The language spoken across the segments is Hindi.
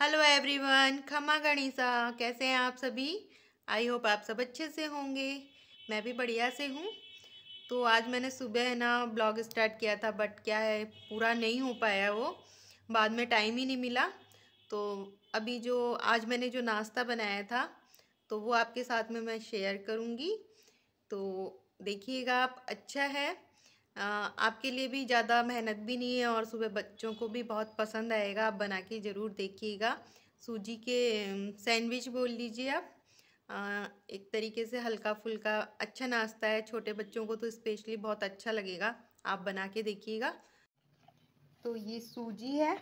हेलो एवरीवन खमा गणिसा कैसे हैं आप सभी आई होप आप सब अच्छे से होंगे मैं भी बढ़िया से हूँ तो आज मैंने सुबह है ना ब्लॉग स्टार्ट किया था बट क्या है पूरा नहीं हो पाया वो बाद में टाइम ही नहीं मिला तो अभी जो आज मैंने जो नाश्ता बनाया था तो वो आपके साथ में मैं शेयर करूँगी तो देखिएगा आप अच्छा है आपके लिए भी ज़्यादा मेहनत भी नहीं है और सुबह बच्चों को भी बहुत पसंद आएगा आप बना के ज़रूर देखिएगा सूजी के सैंडविच बोल लीजिए आप एक तरीके से हल्का फुल्का अच्छा नाश्ता है छोटे बच्चों को तो स्पेशली बहुत अच्छा लगेगा आप बना के देखिएगा तो ये सूजी है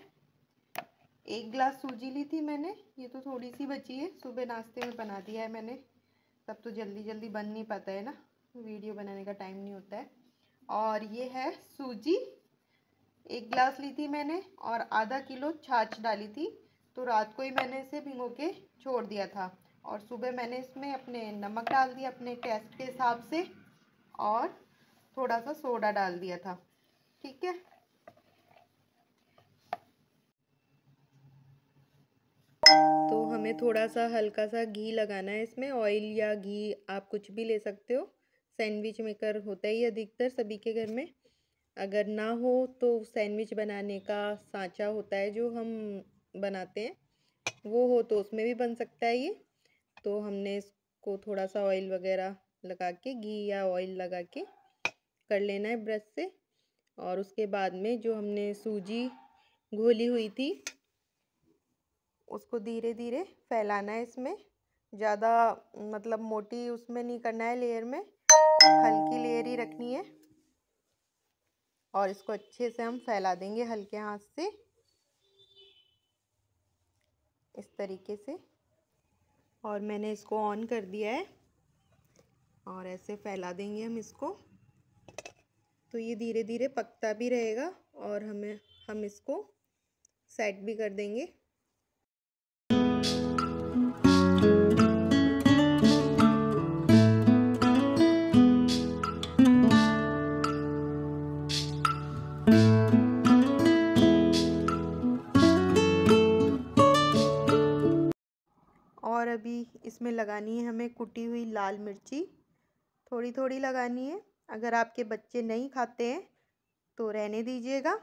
एक ग्लास सूजी ली थी मैंने ये तो थोड़ी सी बची है सुबह नाश्ते में बना दिया है मैंने तब तो जल्दी जल्दी बन नहीं पाता है ना वीडियो बनाने का टाइम नहीं होता है और ये है सूजी एक गिलास ली थी मैंने और आधा किलो छाछ डाली थी तो रात को ही मैंने इसे भिगो के छोड़ दिया था और सुबह मैंने इसमें अपने नमक डाल दिया अपने टेस्ट के हिसाब से और थोड़ा सा सोडा डाल दिया था ठीक है तो हमें थोड़ा सा हल्का सा घी लगाना है इसमें ऑयल या घी आप कुछ भी ले सकते हो सैंडविच मेकर होता ही अधिकतर सभी के घर में अगर ना हो तो सैंडविच बनाने का सांचा होता है जो हम बनाते हैं वो हो तो उसमें भी बन सकता है ये तो हमने इसको थोड़ा सा ऑयल वगैरह लगा के घी या ऑयल लगा के कर लेना है ब्रश से और उसके बाद में जो हमने सूजी घोली हुई थी उसको धीरे धीरे फैलाना है इसमें ज़्यादा मतलब मोटी उसमें नहीं करना है लेयर में हल्की लेयर ही रखनी है और इसको अच्छे से हम फैला देंगे हल्के हाथ से इस तरीके से और मैंने इसको ऑन कर दिया है और ऐसे फैला देंगे हम इसको तो ये धीरे धीरे पकता भी रहेगा और हमें हम इसको सेट भी कर देंगे इसमें लगानी है हमें कुटी हुई लाल मिर्ची थोड़ी थोड़ी लगानी है अगर आपके बच्चे नहीं खाते हैं तो रहने दीजिएगा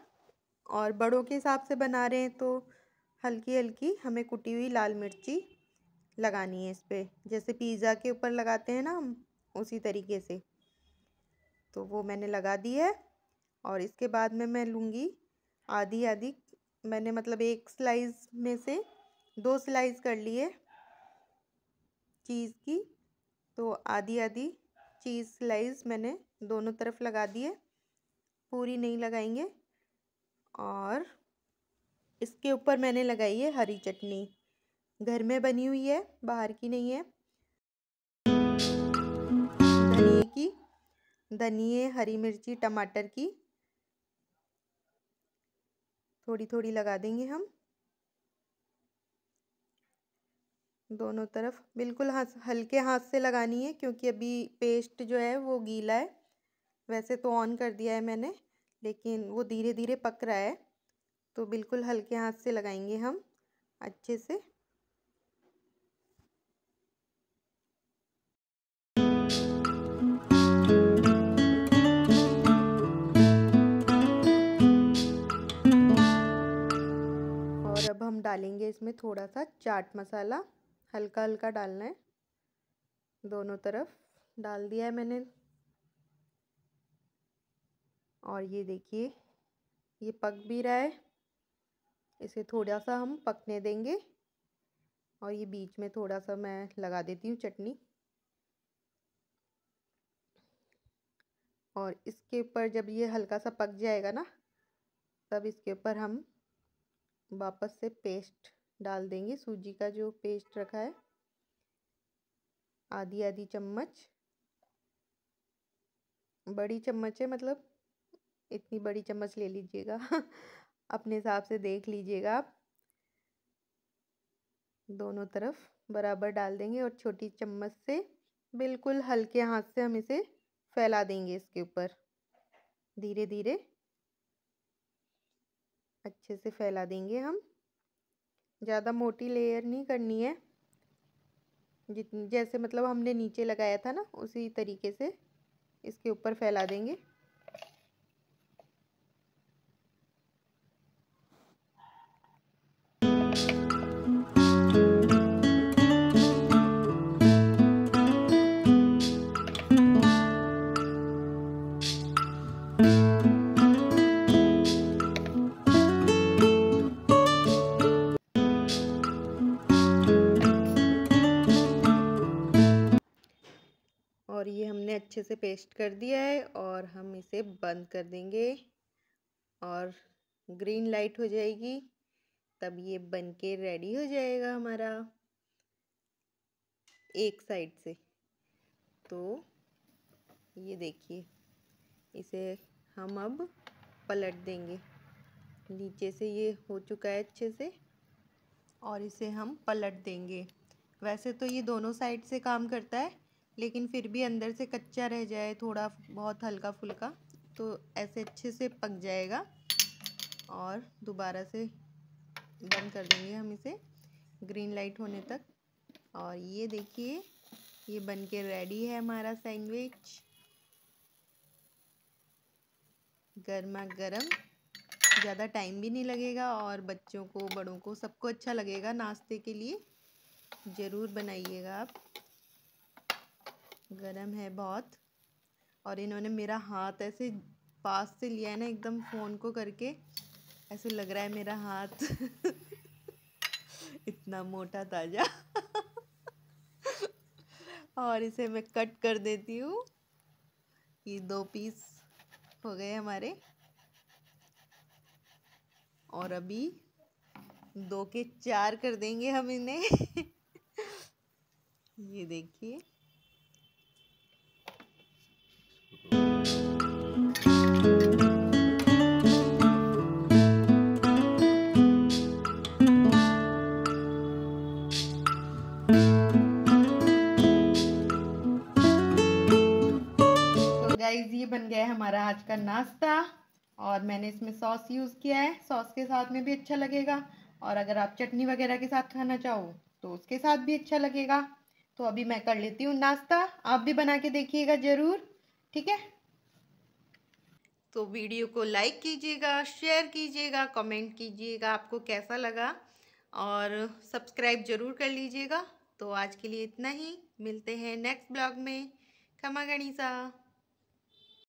और बड़ों के हिसाब से बना रहे हैं तो हल्की हल्की हमें कुटी हुई लाल मिर्ची लगानी है इस पर जैसे पिज़्ज़ा के ऊपर लगाते हैं ना हम उसी तरीके से तो वो मैंने लगा दी है और इसके बाद में मैं लूँगी आधी आधी मैंने मतलब एक स्लाइस में से दो स्लाइस कर लिए चीज़ की तो आधी आधी चीज़ स्लाइस मैंने दोनों तरफ लगा दिए पूरी नहीं लगाएंगे और इसके ऊपर मैंने लगाई है हरी चटनी घर में बनी हुई है बाहर की नहीं है धनिए की धनिए हरी मिर्ची टमाटर की थोड़ी थोड़ी लगा देंगे हम दोनों तरफ बिल्कुल हाथ हल्के हाथ से लगानी है क्योंकि अभी पेस्ट जो है वो गीला है वैसे तो ऑन कर दिया है मैंने लेकिन वो धीरे धीरे पक रहा है तो बिल्कुल हल्के हाथ से लगाएंगे हम अच्छे से और अब हम डालेंगे इसमें थोड़ा सा चाट मसाला हल्का हल्का डालना है दोनों तरफ डाल दिया है मैंने और ये देखिए ये पक भी रहा है इसे थोड़ा सा हम पकने देंगे और ये बीच में थोड़ा सा मैं लगा देती हूँ चटनी और इसके ऊपर जब ये हल्का सा पक जाएगा ना तब इसके ऊपर हम वापस से पेस्ट डाल देंगे सूजी का जो पेस्ट रखा है आधी आधी चम्मच बड़ी चम्मच है मतलब इतनी बड़ी चम्मच ले लीजिएगा अपने हिसाब से देख लीजिएगा आप दोनों तरफ बराबर डाल देंगे और छोटी चम्मच से बिल्कुल हल्के हाथ से हम इसे फैला देंगे इसके ऊपर धीरे धीरे अच्छे से फैला देंगे हम ज़्यादा मोटी लेयर नहीं करनी है जितनी जैसे मतलब हमने नीचे लगाया था ना उसी तरीके से इसके ऊपर फैला देंगे अच्छे से पेस्ट कर दिया है और हम इसे बंद कर देंगे और ग्रीन लाइट हो जाएगी तब ये बन के रेडी हो जाएगा हमारा एक साइड से तो ये देखिए इसे हम अब पलट देंगे नीचे से ये हो चुका है अच्छे से और इसे हम पलट देंगे वैसे तो ये दोनों साइड से काम करता है लेकिन फिर भी अंदर से कच्चा रह जाए थोड़ा बहुत हल्का फुल्का तो ऐसे अच्छे से पक जाएगा और दोबारा से बंद कर देंगे हम इसे ग्रीन लाइट होने तक और ये देखिए ये बन के रेडी है हमारा सैंडविच गर्मा गर्म ज़्यादा टाइम भी नहीं लगेगा और बच्चों को बड़ों को सबको अच्छा लगेगा नाश्ते के लिए ज़रूर बनाइएगा आप गर्म है बहुत और इन्होंने मेरा हाथ ऐसे पास से लिया है ना एकदम फ़ोन को करके ऐसे लग रहा है मेरा हाथ इतना मोटा ताज़ा और इसे मैं कट कर देती हूँ ये दो पीस हो गए हमारे और अभी दो के चार कर देंगे हम इन्हें ये देखिए ये बन गया है हमारा आज का नाश्ता और मैंने इसमें सॉस यूज़ किया है सॉस के साथ में भी अच्छा लगेगा और अगर आप चटनी वगैरह के साथ खाना चाहो तो उसके साथ भी अच्छा लगेगा तो अभी मैं कर लेती हूँ नाश्ता आप भी बना के देखिएगा ज़रूर ठीक है तो वीडियो को लाइक कीजिएगा शेयर कीजिएगा कमेंट कीजिएगा आपको कैसा लगा और सब्सक्राइब ज़रूर कर लीजिएगा तो आज के लिए इतना ही मिलते हैं नेक्स्ट ब्लॉग में खमा गणिसा